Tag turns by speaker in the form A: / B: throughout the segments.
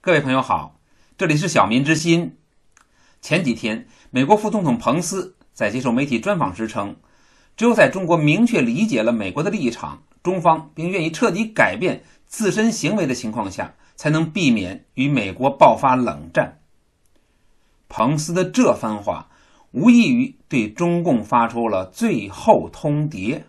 A: 各位朋友好，这里是小民之心。前几天，美国副总统彭斯在接受媒体专访时称，只有在中国明确理解了美国的立场，中方并愿意彻底改变自身行为的情况下，才能避免与美国爆发冷战。彭斯的这番话，无异于对中共发出了最后通牒。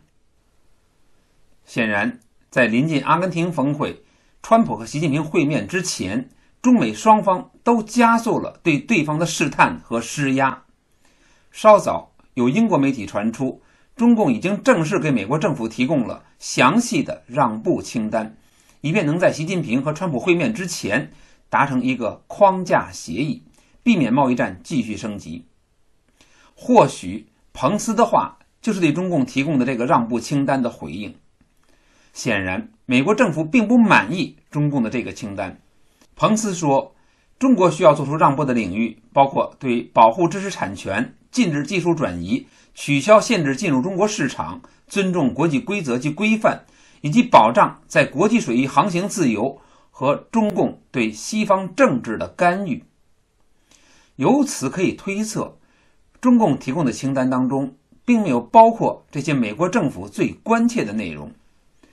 A: 显然，在临近阿根廷峰会、川普和习近平会面之前，中美双方都加速了对对方的试探和施压。稍早，有英国媒体传出，中共已经正式给美国政府提供了详细的让步清单，以便能在习近平和川普会面之前达成一个框架协议。避免贸易战继续升级，或许彭斯的话就是对中共提供的这个让步清单的回应。显然，美国政府并不满意中共的这个清单。彭斯说：“中国需要做出让步的领域包括对保护知识产权、禁止技术转移、取消限制进入中国市场、尊重国际规则及规范，以及保障在国际水域航行自由和中共对西方政治的干预。”由此可以推测，中共提供的清单当中并没有包括这些美国政府最关切的内容。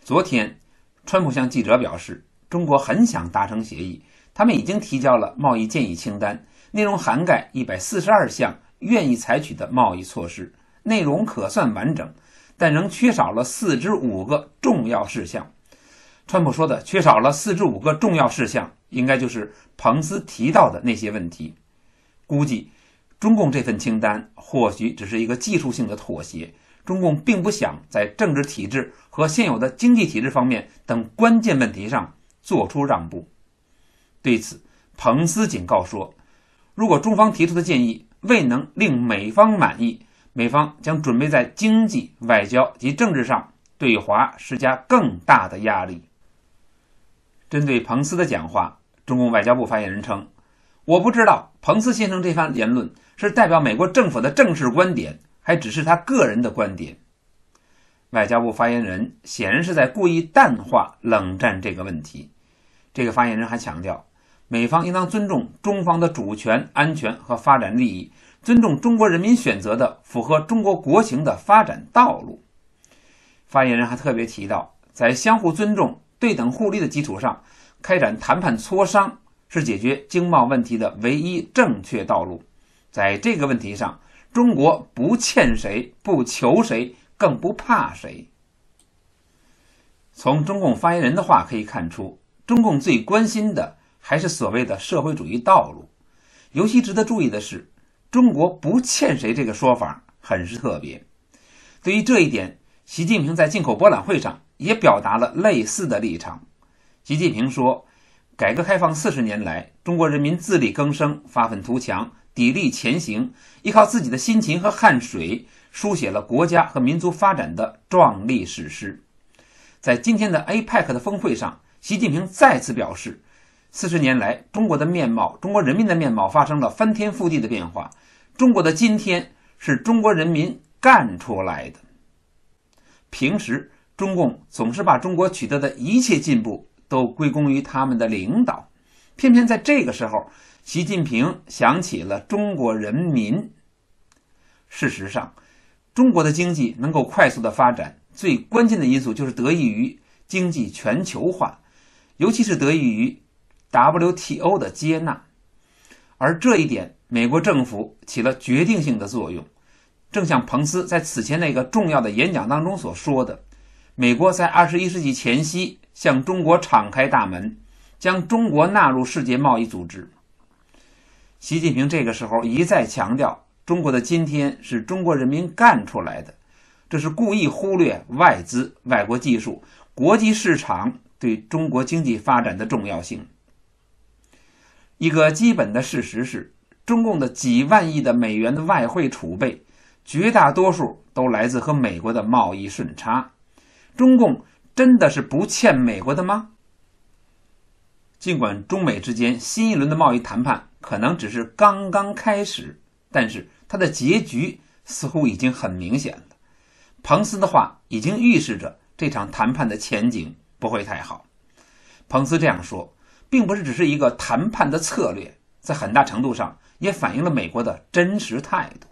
A: 昨天，川普向记者表示：“中国很想达成协议，他们已经提交了贸易建议清单，内容涵盖一百四十二项愿意采取的贸易措施，内容可算完整，但仍缺少了四至五个重要事项。”川普说的“缺少了四至五个重要事项”，应该就是彭斯提到的那些问题。估计，中共这份清单或许只是一个技术性的妥协。中共并不想在政治体制和现有的经济体制方面等关键问题上做出让步。对此，彭斯警告说，如果中方提出的建议未能令美方满意，美方将准备在经济、外交及政治上对华施加更大的压力。针对彭斯的讲话，中共外交部发言人称。我不知道彭斯先生这番言论是代表美国政府的正式观点，还只是他个人的观点。外交部发言人显然是在故意淡化冷战这个问题。这个发言人还强调，美方应当尊重中方的主权、安全和发展利益，尊重中国人民选择的符合中国国情的发展道路。发言人还特别提到，在相互尊重、对等互利的基础上开展谈判磋商。是解决经贸问题的唯一正确道路，在这个问题上，中国不欠谁，不求谁，更不怕谁。从中共发言人的话可以看出，中共最关心的还是所谓的社会主义道路。尤其值得注意的是，中国不欠谁这个说法很是特别。对于这一点，习近平在进口博览会上也表达了类似的立场。习近平说。改革开放四十年来，中国人民自力更生、发愤图强、砥砺前行，依靠自己的辛勤和汗水，书写了国家和民族发展的壮丽史诗。在今天的 APEC 的峰会上，习近平再次表示，四十年来，中国的面貌、中国人民的面貌发生了翻天覆地的变化。中国的今天是中国人民干出来的。平时，中共总是把中国取得的一切进步。都归功于他们的领导，偏偏在这个时候，习近平想起了中国人民。事实上，中国的经济能够快速的发展，最关键的因素就是得益于经济全球化，尤其是得益于 WTO 的接纳，而这一点，美国政府起了决定性的作用。正像彭斯在此前那个重要的演讲当中所说的。美国在二十一世纪前夕向中国敞开大门，将中国纳入世界贸易组织。习近平这个时候一再强调，中国的今天是中国人民干出来的，这是故意忽略外资、外国技术、国际市场对中国经济发展的重要性。一个基本的事实是，中共的几万亿的美元的外汇储备，绝大多数都来自和美国的贸易顺差。中共真的是不欠美国的吗？尽管中美之间新一轮的贸易谈判可能只是刚刚开始，但是它的结局似乎已经很明显了。彭斯的话已经预示着这场谈判的前景不会太好。彭斯这样说，并不是只是一个谈判的策略，在很大程度上也反映了美国的真实态度。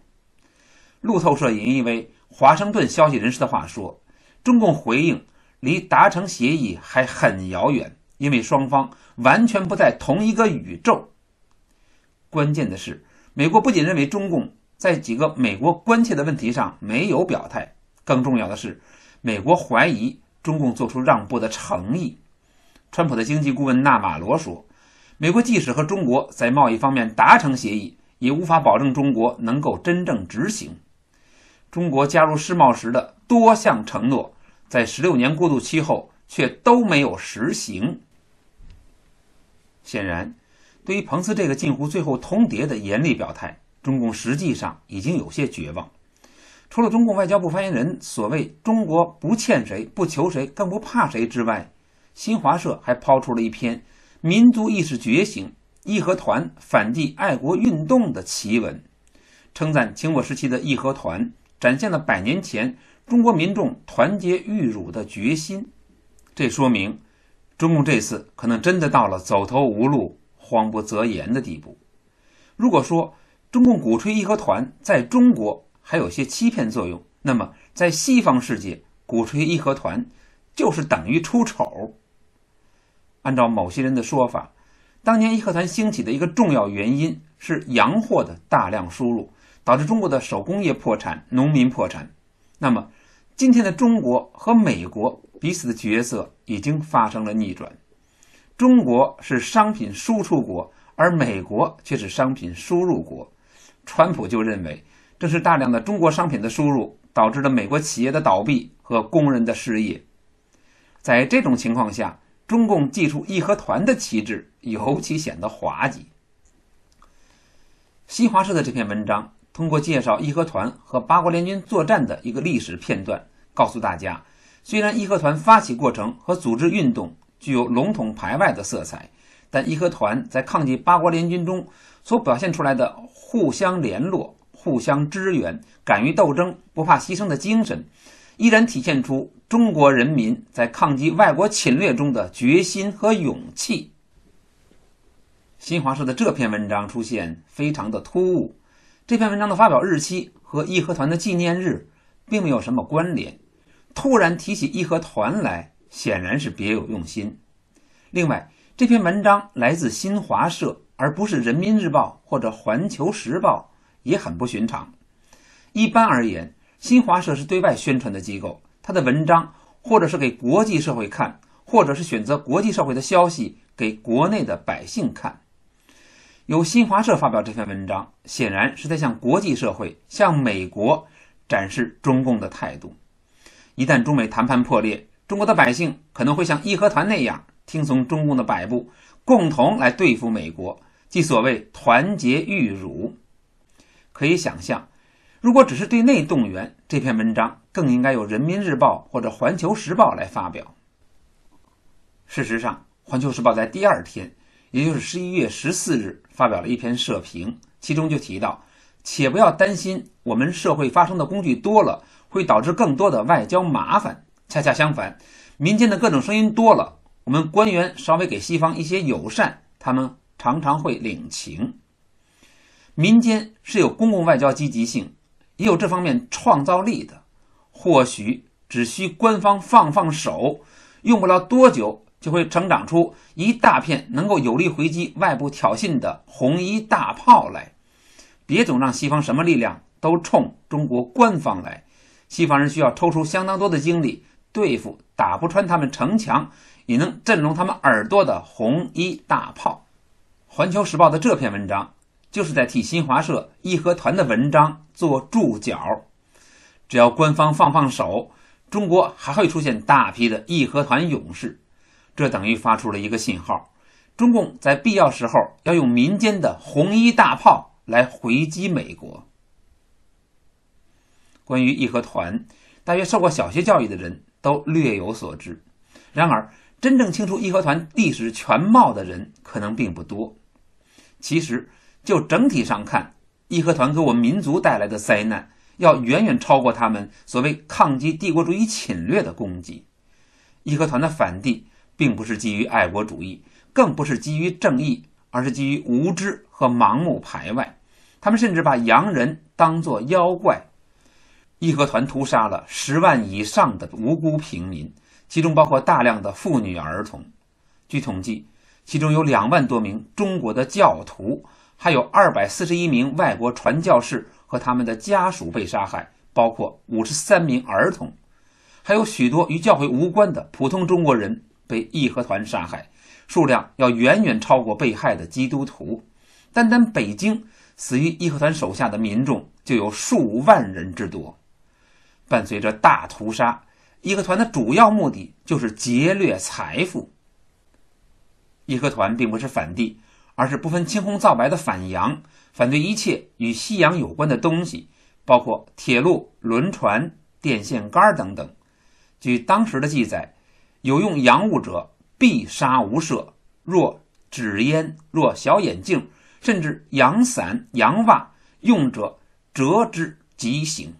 A: 路透社引一位华盛顿消息人士的话说。中共回应，离达成协议还很遥远，因为双方完全不在同一个宇宙。关键的是，美国不仅认为中共在几个美国关切的问题上没有表态，更重要的是，美国怀疑中共做出让步的诚意。川普的经济顾问纳马罗说：“美国即使和中国在贸易方面达成协议，也无法保证中国能够真正执行中国加入世贸时的多项承诺。”在十六年过渡期后，却都没有实行。显然，对于彭斯这个近乎最后通牒的严厉表态，中共实际上已经有些绝望。除了中共外交部发言人所谓“中国不欠谁、不求谁、更不怕谁”之外，新华社还抛出了一篇《民族意识觉醒：义和团反帝爱国运动》的奇文，称赞清末时期的义和团展现了百年前。中国民众团结御辱的决心，这说明中共这次可能真的到了走投无路、慌不择言的地步。如果说中共鼓吹义和团在中国还有些欺骗作用，那么在西方世界鼓吹义和团就是等于出丑。按照某些人的说法，当年义和团兴起的一个重要原因是洋货的大量输入导致中国的手工业破产、农民破产，那么。今天的中国和美国彼此的角色已经发生了逆转，中国是商品输出国，而美国却是商品输入国。川普就认为，正是大量的中国商品的输入，导致了美国企业的倒闭和工人的失业。在这种情况下，中共祭出义和团的旗帜，尤其显得滑稽。新华社的这篇文章。通过介绍义和团和八国联军作战的一个历史片段，告诉大家，虽然义和团发起过程和组织运动具有笼统排外的色彩，但义和团在抗击八国联军中所表现出来的互相联络、互相支援、敢于斗争、不怕牺牲的精神，依然体现出中国人民在抗击外国侵略中的决心和勇气。新华社的这篇文章出现非常的突兀。这篇文章的发表日期和义和团的纪念日并没有什么关联，突然提起义和团来，显然是别有用心。另外，这篇文章来自新华社，而不是人民日报或者环球时报，也很不寻常。一般而言，新华社是对外宣传的机构，它的文章或者是给国际社会看，或者是选择国际社会的消息给国内的百姓看。由新华社发表这篇文章，显然是在向国际社会、向美国展示中共的态度。一旦中美谈判破裂，中国的百姓可能会像义和团那样听从中共的摆布，共同来对付美国，即所谓“团结御辱”。可以想象，如果只是对内动员，这篇文章更应该由《人民日报》或者《环球时报》来发表。事实上，《环球时报》在第二天。也就是十一月十四日发表了一篇社评，其中就提到，且不要担心我们社会发生的工具多了会导致更多的外交麻烦。恰恰相反，民间的各种声音多了，我们官员稍微给西方一些友善，他们常常会领情。民间是有公共外交积极性，也有这方面创造力的，或许只需官方放放手，用不了多久。就会成长出一大片能够有力回击外部挑衅的红衣大炮来。别总让西方什么力量都冲中国官方来，西方人需要抽出相当多的精力对付打不穿他们城墙也能震聋他们耳朵的红衣大炮。《环球时报》的这篇文章就是在替新华社义和团的文章做注脚。只要官方放放手，中国还会出现大批的义和团勇士。这等于发出了一个信号：中共在必要时候要用民间的红衣大炮来回击美国。关于义和团，大约受过小学教育的人都略有所知，然而真正清楚义和团历史全貌的人可能并不多。其实，就整体上看，义和团给我们民族带来的灾难要远远超过他们所谓抗击帝国主义侵略的功绩。义和团的反帝。并不是基于爱国主义，更不是基于正义，而是基于无知和盲目排外。他们甚至把洋人当作妖怪。义和团屠杀了十万以上的无辜平民，其中包括大量的妇女儿童。据统计，其中有两万多名中国的教徒，还有二百四十一名外国传教士和他们的家属被杀害，包括五十三名儿童，还有许多与教会无关的普通中国人。被义和团杀害数量要远远超过被害的基督徒，单单北京死于义和团手下的民众就有数万人之多。伴随着大屠杀，义和团的主要目的就是劫掠财富。义和团并不是反帝，而是不分青红皂白的反洋，反对一切与西洋有关的东西，包括铁路、轮船、电线杆等等。据当时的记载。有用洋物者，必杀无赦。若纸烟、若小眼镜，甚至洋伞、洋袜，用者折之即刑。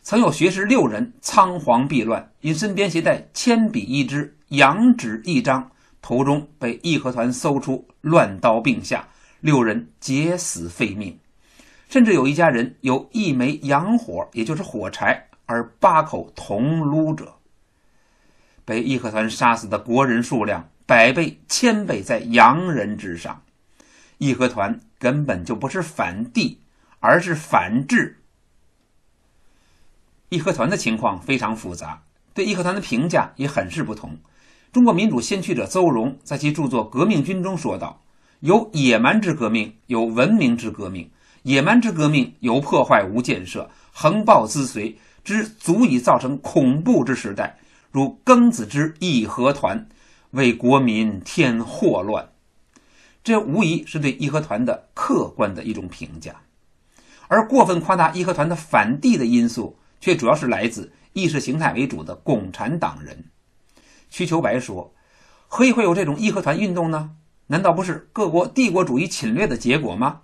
A: 曾有学士六人仓皇避乱，因身边携带铅笔一支、阳纸一张，途中被义和团搜出，乱刀并下，六人皆死废命。甚至有一家人有一枚洋火，也就是火柴，而八口同撸者。被义和团杀死的国人数量百倍千倍在洋人之上，义和团根本就不是反帝，而是反制。义和团的情况非常复杂，对义和团的评价也很是不同。中国民主先驱者邹容在其著作《革命军》中说道：“有野蛮之革命，有文明之革命。野蛮之革命，有破坏无建设，横暴滋随之，足以造成恐怖之时代。”如庚子之义和团，为国民添祸乱，这无疑是对义和团的客观的一种评价。而过分夸大义和团的反帝的因素，却主要是来自意识形态为主的共产党人。瞿秋白说：“何以会有这种义和团运动呢？难道不是各国帝国主义侵略的结果吗？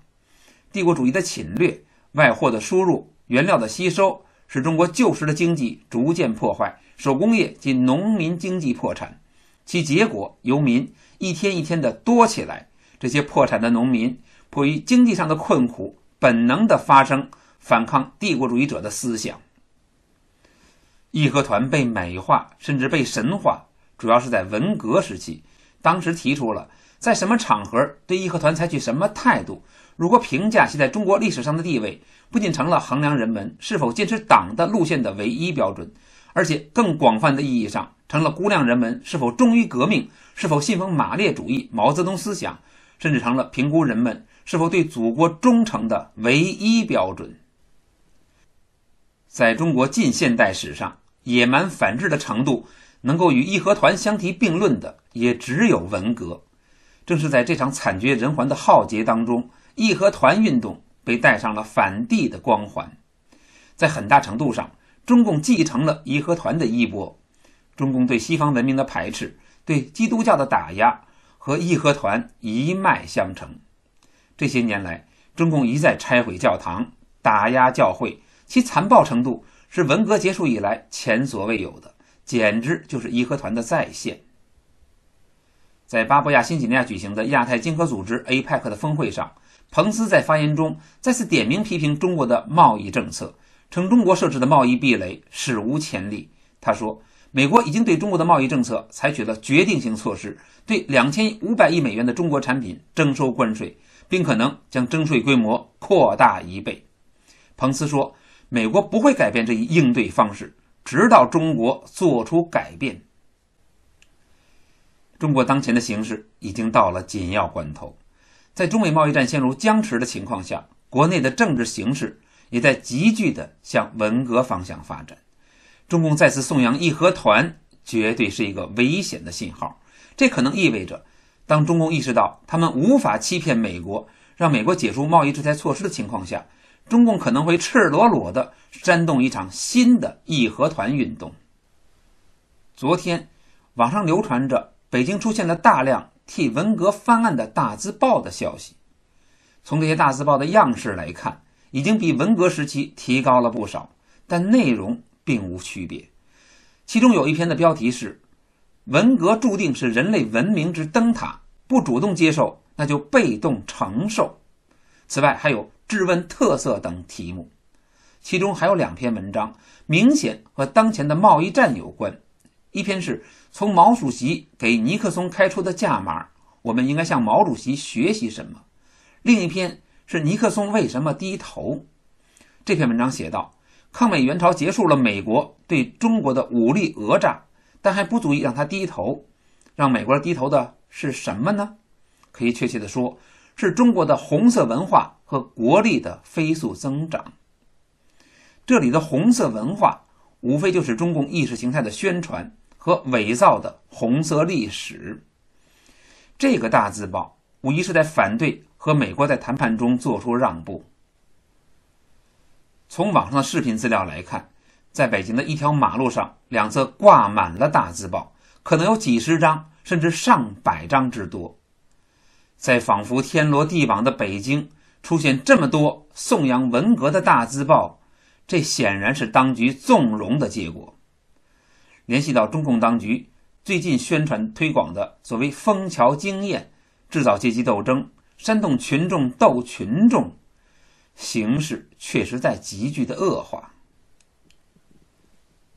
A: 帝国主义的侵略，外货的输入，原料的吸收，使中国旧时的经济逐渐破坏。”手工业及农民经济破产，其结果游民一天一天的多起来。这些破产的农民迫于经济上的困苦，本能的发生反抗帝国主义者的思想。义和团被美化甚至被神化，主要是在文革时期，当时提出了在什么场合对义和团采取什么态度，如何评价其在中国历史上的地位，不仅成了衡量人们是否坚持党的路线的唯一标准。而且更广泛的意义上，成了估量人们是否忠于革命、是否信奉马列主义、毛泽东思想，甚至成了评估人们是否对祖国忠诚的唯一标准。在中国近现代史上，野蛮反制的程度能够与义和团相提并论的，也只有文革。正是在这场惨绝人寰的浩劫当中，义和团运动被带上了反帝的光环，在很大程度上。中共继承了义和团的衣钵，中共对西方文明的排斥、对基督教的打压和义和团一脉相承。这些年来，中共一再拆毁教堂、打压教会，其残暴程度是文革结束以来前所未有的，简直就是义和团的再现。在巴布亚新几内亚举行的亚太经合组织 （APEC） 的峰会上，彭斯在发言中再次点名批评中国的贸易政策。称中国设置的贸易壁垒史无前例。他说，美国已经对中国的贸易政策采取了决定性措施，对两千五百亿美元的中国产品征收关税，并可能将征税规模扩大一倍。彭斯说，美国不会改变这一应对方式，直到中国做出改变。中国当前的形势已经到了紧要关头，在中美贸易战陷入僵持的情况下，国内的政治形势。也在急剧的向文革方向发展。中共再次颂扬义和团，绝对是一个危险的信号。这可能意味着，当中共意识到他们无法欺骗美国，让美国解除贸易制裁措施的情况下，中共可能会赤裸裸的煽动一场新的义和团运动。昨天，网上流传着北京出现了大量替文革翻案的大字报的消息。从这些大字报的样式来看，已经比文革时期提高了不少，但内容并无区别。其中有一篇的标题是“文革注定是人类文明之灯塔，不主动接受，那就被动承受”。此外还有“质问特色”等题目。其中还有两篇文章明显和当前的贸易战有关，一篇是从毛主席给尼克松开出的价码，我们应该向毛主席学习什么；另一篇。是尼克松为什么低头？这篇文章写道：“抗美援朝结束了美国对中国的武力讹诈，但还不足以让他低头。让美国低头的是什么呢？可以确切地说，是中国的红色文化和国力的飞速增长。这里的红色文化，无非就是中共意识形态的宣传和伪造的红色历史。这个大字报无疑是在反对。”和美国在谈判中做出让步。从网上的视频资料来看，在北京的一条马路上，两侧挂满了大字报，可能有几十张，甚至上百张之多。在仿佛天罗地网的北京出现这么多颂扬文革的大字报，这显然是当局纵容的结果。联系到中共当局最近宣传推广的所谓“枫桥经验”，制造阶级斗争。煽动群众斗群众，形势确实在急剧的恶化。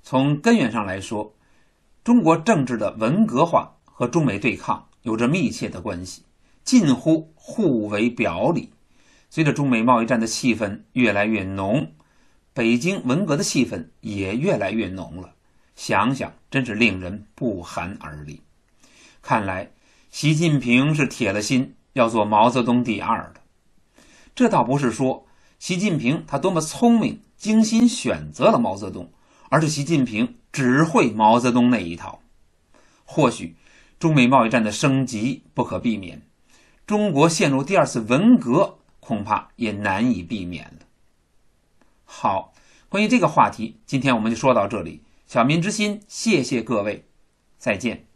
A: 从根源上来说，中国政治的文革化和中美对抗有着密切的关系，近乎互为表里。随着中美贸易战的气氛越来越浓，北京文革的气氛也越来越浓了。想想真是令人不寒而栗。看来习近平是铁了心。要做毛泽东第二的，这倒不是说习近平他多么聪明，精心选择了毛泽东，而是习近平只会毛泽东那一套。或许，中美贸易战的升级不可避免，中国陷入第二次文革恐怕也难以避免了。好，关于这个话题，今天我们就说到这里。小民之心，谢谢各位，再见。